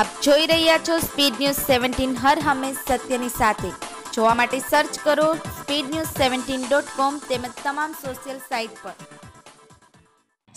આપ જોઈ રહ્યા છો સ્પીડ ન્યૂઝ સેવન્ટીન હર હંમેશ સત્યની સાથે જોવા માટે સર્ચ કરો speed news seventeen dot com તેમજ તમામ સોશિયલ સાઇટ પર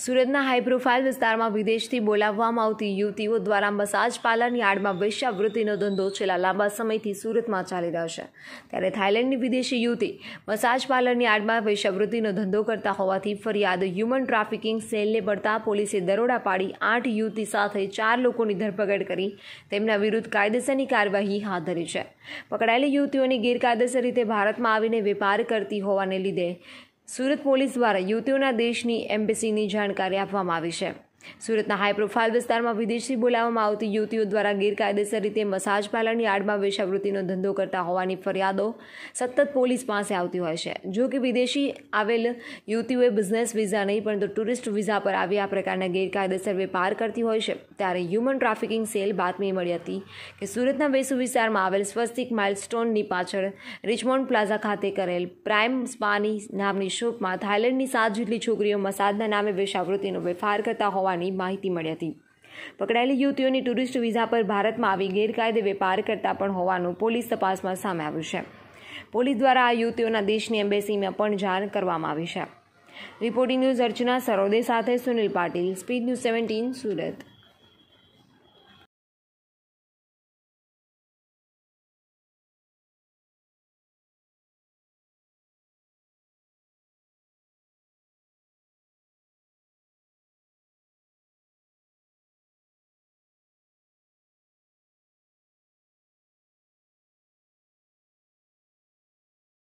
સુરતના હાઈ પ્રોફાઇલ વિસ્તારમાં વિદેશથી બોલાવવામાં આવતી યુવતીઓ દ્વારા મસાજ પાર્લરની આડમાં વેશ્યાવૃત્તિનો ધંધો છેલ્લા લાંબા સમયથી સુરતમાં ચાલી રહ્યો છે ત્યારે થાઇલેન્ડની વિદેશી યુવતી મસાજ પાર્લરની આડમાં વેશ્યાવૃત્તિનો ધંધો કરતા હોવાથી ફરિયાદ હ્યુમન ટ્રાફિકિંગ સેલને પડતા પોલીસે દરોડા પાડી આઠ યુવતી સાથે ચાર લોકોની ધરપકડ કરી તેમના વિરુદ્ધ કાયદેસરની કાર્યવાહી હાથ ધરી છે પકડાયેલી યુવતીઓની ગેરકાયદેસર રીતે ભારતમાં આવીને વેપાર કરતી હોવાને લીધે સુરત પોલીસ દ્વારા યુવતીઓના દેશની એમ્બેસીની જાણકારી આપવામાં આવી છે સુરતના હાઈ પ્રોફાઇલ વિસ્તારમાં વિદેશથી બોલાવવામાં આવતી યુવતીઓ દ્વારા ગેરકાયદેસર રીતે મસાજ પાર્લરની આડમાં વેશાવૃત્તિનો ધંધો કરતા હોવાની ફરિયાદો સતત પોલીસ પાસે આવતી હોય છે જો કે વિદેશી આવેલ યુવતીઓએ બિઝનેસ વિઝા નહીં પરંતુ ટુરિસ્ટ વિઝા પર આવી આ પ્રકારના ગેરકાયદેસર વેપાર કરતી હોય છે ત્યારે હ્યુમન ટ્રાફિકિંગ સેલ બાતમી મળી હતી કે સુરતના વેસુ વિસ્તારમાં આવેલ સ્વસ્તિક માઇલસ્ટોનની પાછળ રિચમોન્ડ પ્લાઝા ખાતે કરેલ પ્રાઇમ સ્પાની નામની શોપમાં થાઇલેન્ડની સાત જેટલી છોકરીઓ મસાજના નામે વેશાવૃત્તિનો વેપાર કરતા હોવાની હોવાની માહિતી મળી હતી પકડાયેલી યુવતીઓની ટુરિસ્ટ વિઝા પર ભારતમાં આવી ગેરકાયદે વેપાર કરતા પણ હોવાનું પોલીસ તપાસમાં સામે આવ્યું છે પોલીસ દ્વારા આ યુવતીઓના દેશની એમ્બેસીમાં પણ જાણ કરવામાં આવી છે રિપોર્ટિંગ ન્યૂઝ અર્ચના સરોદે સાથે Sunil Patil speed news seventeen Surat